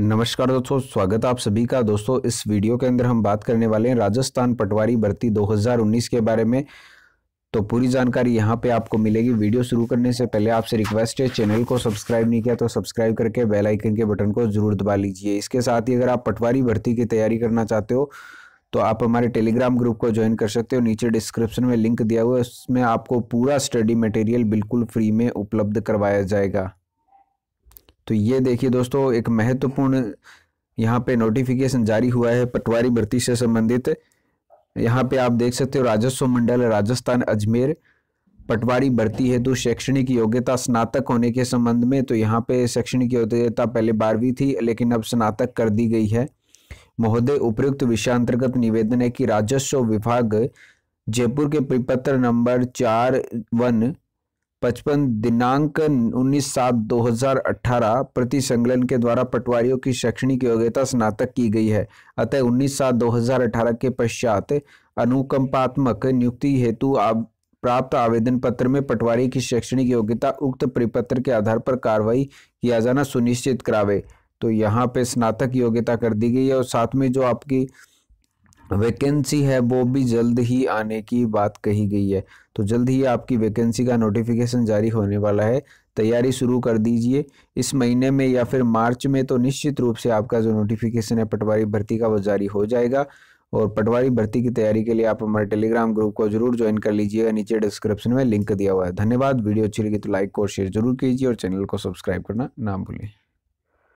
नमस्कार दोस्तों स्वागत है आप सभी का दोस्तों इस वीडियो के अंदर हम बात करने वाले हैं राजस्थान पटवारी भर्ती 2019 के बारे में तो पूरी जानकारी यहाँ पे आपको मिलेगी वीडियो शुरू करने से पहले आपसे रिक्वेस्ट है चैनल को सब्सक्राइब नहीं किया तो सब्सक्राइब करके बेल आइकन के बटन को जरूर दबा लीजिए इसके साथ ही अगर आप पटवारी भर्ती की तैयारी करना चाहते हो तो आप हमारे टेलीग्राम ग्रुप को ज्वाइन कर सकते हो नीचे डिस्क्रिप्शन में लिंक दिया हुआ है उसमें आपको पूरा स्टडी मटेरियल बिल्कुल फ्री में उपलब्ध करवाया जाएगा तो ये देखिए दोस्तों एक महत्वपूर्ण यहाँ पे नोटिफिकेशन जारी हुआ है पटवारी भर्ती से संबंधित यहाँ पे आप देख सकते हो राजस्व मंडल राजस्थान अजमेर पटवारी भर्ती हेतु शैक्षणिक योग्यता स्नातक होने के संबंध में तो यहाँ पे शैक्षणिक योग्यता पहले बारहवीं थी लेकिन अब स्नातक कर दी गई है महोदय उपयुक्त विषयांतर्गत निवेदन है कि राजस्व विभाग जयपुर के परिपत्र नंबर चार वन पचपन दिनांक उन्नीस सात दो हजार अठारह प्रति संकलन के द्वारा पटवारियों की शैक्षणिक योग्यता स्नातक की गई है अतः उन्नीस सात दो हजार अठारह के पश्चात अनुकंपात्मक नियुक्ति हेतु आप प्राप्त आवेदन पत्र में पटवारी की शैक्षणिक योग्यता उक्त परिपत्र के आधार पर कार्रवाई किया जाना सुनिश्चित करावे तो यहाँ पे स्नातक योग्यता कर दी गई है और साथ में जो आपकी वैकेंसी है वो भी जल्द ही आने की बात कही गई है तो जल्द ही आपकी वैकेंसी का नोटिफिकेशन जारी होने वाला है तैयारी शुरू कर दीजिए इस महीने में या फिर मार्च में तो निश्चित रूप से आपका जो नोटिफिकेशन है पटवारी भर्ती का वो जारी हो जाएगा और पटवारी भर्ती की तैयारी के लिए आप हमारे टेलीग्राम ग्रुप को जरूर ज्वाइन कर लीजिएगा नीचे डिस्क्रिप्शन में लिंक दिया हुआ है धन्यवाद वीडियो अच्छी लगी तो लाइक और शेयर जरूर कीजिए और चैनल को सब्सक्राइब करना ना भूलें